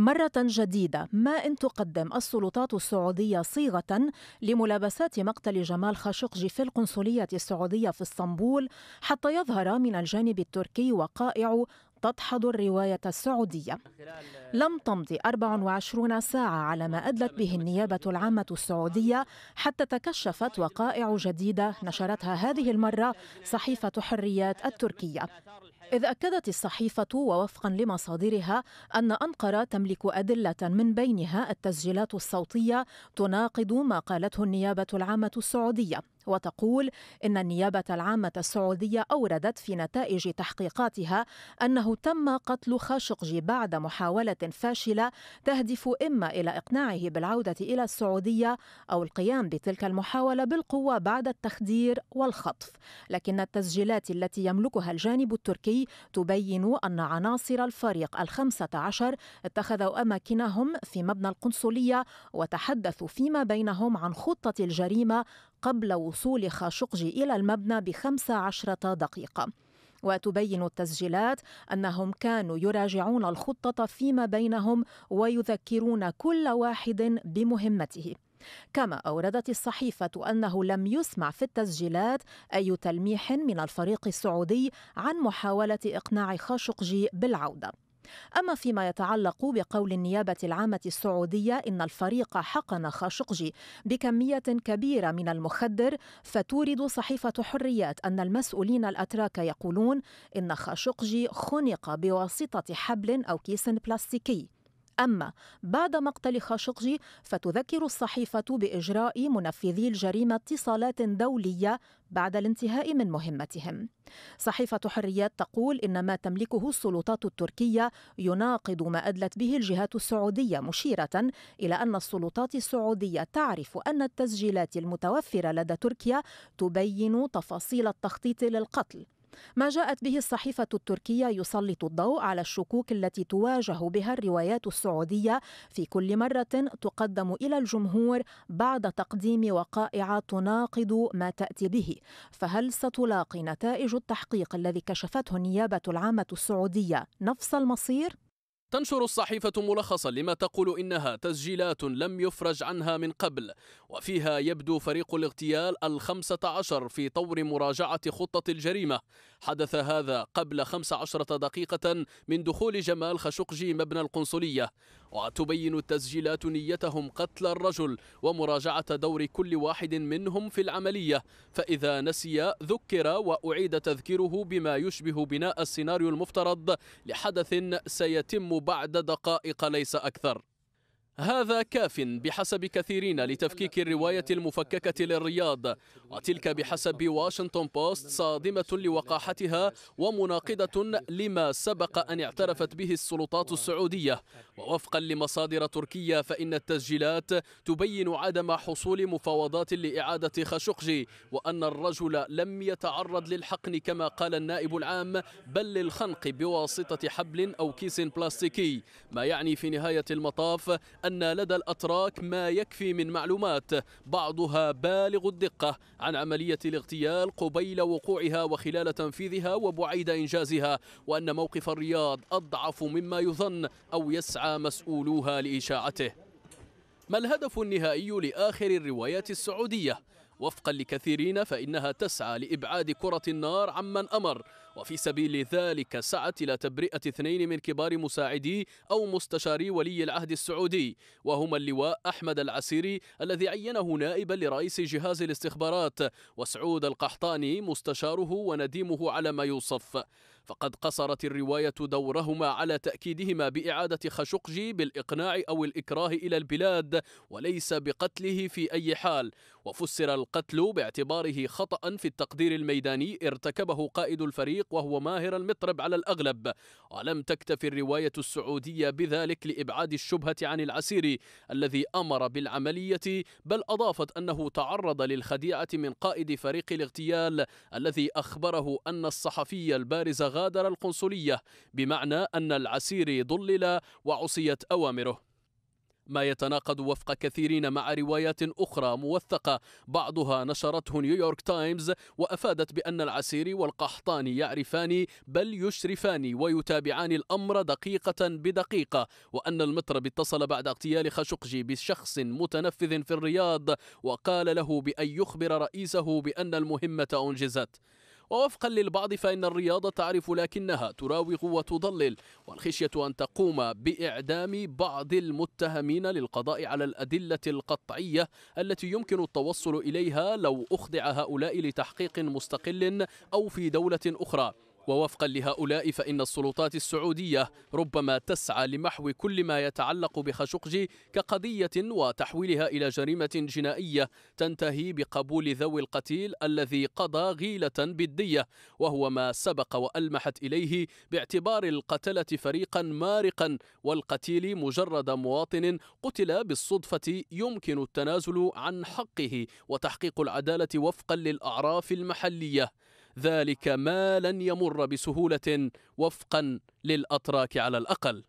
مرة جديدة ما إن تقدم السلطات السعودية صيغة لملابسات مقتل جمال خاشقجي في القنصلية السعودية في اسطنبول حتى يظهر من الجانب التركي وقائع تدحض الرواية السعودية لم تمضي 24 ساعة على ما أدلت به النيابة العامة السعودية حتى تكشفت وقائع جديدة نشرتها هذه المرة صحيفة حريات التركية إذ أكدت الصحيفة ووفقا لمصادرها أن أنقرة تملك أدلة من بينها التسجيلات الصوتية تناقض ما قالته النيابة العامة السعودية وتقول إن النيابة العامة السعودية أوردت في نتائج تحقيقاتها أنه تم قتل خاشقجي بعد محاولة فاشلة تهدف إما إلى إقناعه بالعودة إلى السعودية أو القيام بتلك المحاولة بالقوة بعد التخدير والخطف لكن التسجيلات التي يملكها الجانب التركي تبين أن عناصر الفريق الخمسة عشر اتخذوا أماكنهم في مبنى القنصلية وتحدثوا فيما بينهم عن خطة الجريمة قبل وصول خاشقجي إلى المبنى بخمس عشرة دقيقة وتبين التسجيلات انهم كانوا يراجعون الخطه فيما بينهم ويذكرون كل واحد بمهمته كما اوردت الصحيفه انه لم يسمع في التسجيلات اي تلميح من الفريق السعودي عن محاوله اقناع خاشقجي بالعوده أما فيما يتعلق بقول النيابة العامة السعودية إن الفريق حقن خاشقجي بكمية كبيرة من المخدر فتورد صحيفة حريات أن المسؤولين الأتراك يقولون إن خاشقجي خنق بواسطة حبل أو كيس بلاستيكي أما بعد مقتل خاشقجي فتذكر الصحيفة بإجراء منفذي الجريمة اتصالات دولية بعد الانتهاء من مهمتهم. صحيفة حريات تقول إن ما تملكه السلطات التركية يناقض ما أدلت به الجهات السعودية مشيرة إلى أن السلطات السعودية تعرف أن التسجيلات المتوفرة لدى تركيا تبين تفاصيل التخطيط للقتل ما جاءت به الصحيفة التركية يسلط الضوء على الشكوك التي تواجه بها الروايات السعودية في كل مرة تقدم إلى الجمهور بعد تقديم وقائع تناقض ما تأتي به فهل ستلاقي نتائج التحقيق الذي كشفته النيابة العامة السعودية نفس المصير؟ تنشر الصحيفة ملخصا لما تقول إنها تسجيلات لم يفرج عنها من قبل وفيها يبدو فريق الاغتيال الخمسة عشر في طور مراجعة خطة الجريمة حدث هذا قبل 15 دقيقة من دخول جمال خشقجي مبنى القنصلية وتبين التسجيلات نيتهم قتل الرجل ومراجعة دور كل واحد منهم في العملية فإذا نسي ذكر وأعيد تذكيره بما يشبه بناء السيناريو المفترض لحدث سيتم بعد دقائق ليس أكثر هذا كاف بحسب كثيرين لتفكيك الرواية المفككة للرياض وتلك بحسب واشنطن بوست صادمة لوقاحتها ومناقضة لما سبق أن اعترفت به السلطات السعودية ووفقا لمصادر تركية فإن التسجيلات تبين عدم حصول مفاوضات لإعادة خشقجي وأن الرجل لم يتعرض للحقن كما قال النائب العام بل للخنق بواسطة حبل أو كيس بلاستيكي ما يعني في نهاية المطاف أن لدى الأتراك ما يكفي من معلومات بعضها بالغ الدقة عن عملية الاغتيال قبيل وقوعها وخلال تنفيذها وبعيد إنجازها وأن موقف الرياض أضعف مما يظن أو يسعى مسؤولوها لإشاعته ما الهدف النهائي لآخر الروايات السعودية وفقا لكثيرين فإنها تسعى لإبعاد كرة النار عمن أمر وفي سبيل ذلك سعت إلى تبرئة اثنين من كبار مساعدي أو مستشاري ولي العهد السعودي وهما اللواء أحمد العسيري الذي عينه نائبا لرئيس جهاز الاستخبارات وسعود القحطاني مستشاره ونديمه على ما يوصف فقد قصرت الرواية دورهما على تأكيدهما بإعادة خشقجي بالإقناع أو الإكراه إلى البلاد وليس بقتله في أي حال وفسر القتل باعتباره خطأ في التقدير الميداني ارتكبه قائد الفريق وهو ماهر المطرب على الأغلب ولم تكتف الرواية السعودية بذلك لإبعاد الشبهة عن العسير الذي أمر بالعملية بل أضافت أنه تعرض للخديعة من قائد فريق الاغتيال الذي أخبره أن الصحفي البارز غالب غادر القنصلية بمعنى أن العسير ضلل وعصيت أوامره ما يتناقض وفق كثيرين مع روايات أخرى موثقة بعضها نشرته نيويورك تايمز وأفادت بأن العسيري والقحطاني يعرفان بل يشرفان ويتابعان الأمر دقيقة بدقيقة وأن المطرب اتصل بعد اغتيال خشقجي بشخص متنفذ في الرياض وقال له بأن يخبر رئيسه بأن المهمة أنجزت ووفقا للبعض فإن الرياضة تعرف لكنها تراوغ وتضلل والخشية أن تقوم بإعدام بعض المتهمين للقضاء على الأدلة القطعية التي يمكن التوصل إليها لو أخضع هؤلاء لتحقيق مستقل أو في دولة أخرى ووفقا لهؤلاء فإن السلطات السعودية ربما تسعى لمحو كل ما يتعلق بخشقجي كقضية وتحويلها إلى جريمة جنائية تنتهي بقبول ذوي القتيل الذي قضى غيلة بالدية وهو ما سبق وألمحت إليه باعتبار القتلة فريقا مارقا والقتيل مجرد مواطن قتل بالصدفة يمكن التنازل عن حقه وتحقيق العدالة وفقا للأعراف المحلية ذلك ما لن يمر بسهولة وفقا للأتراك على الأقل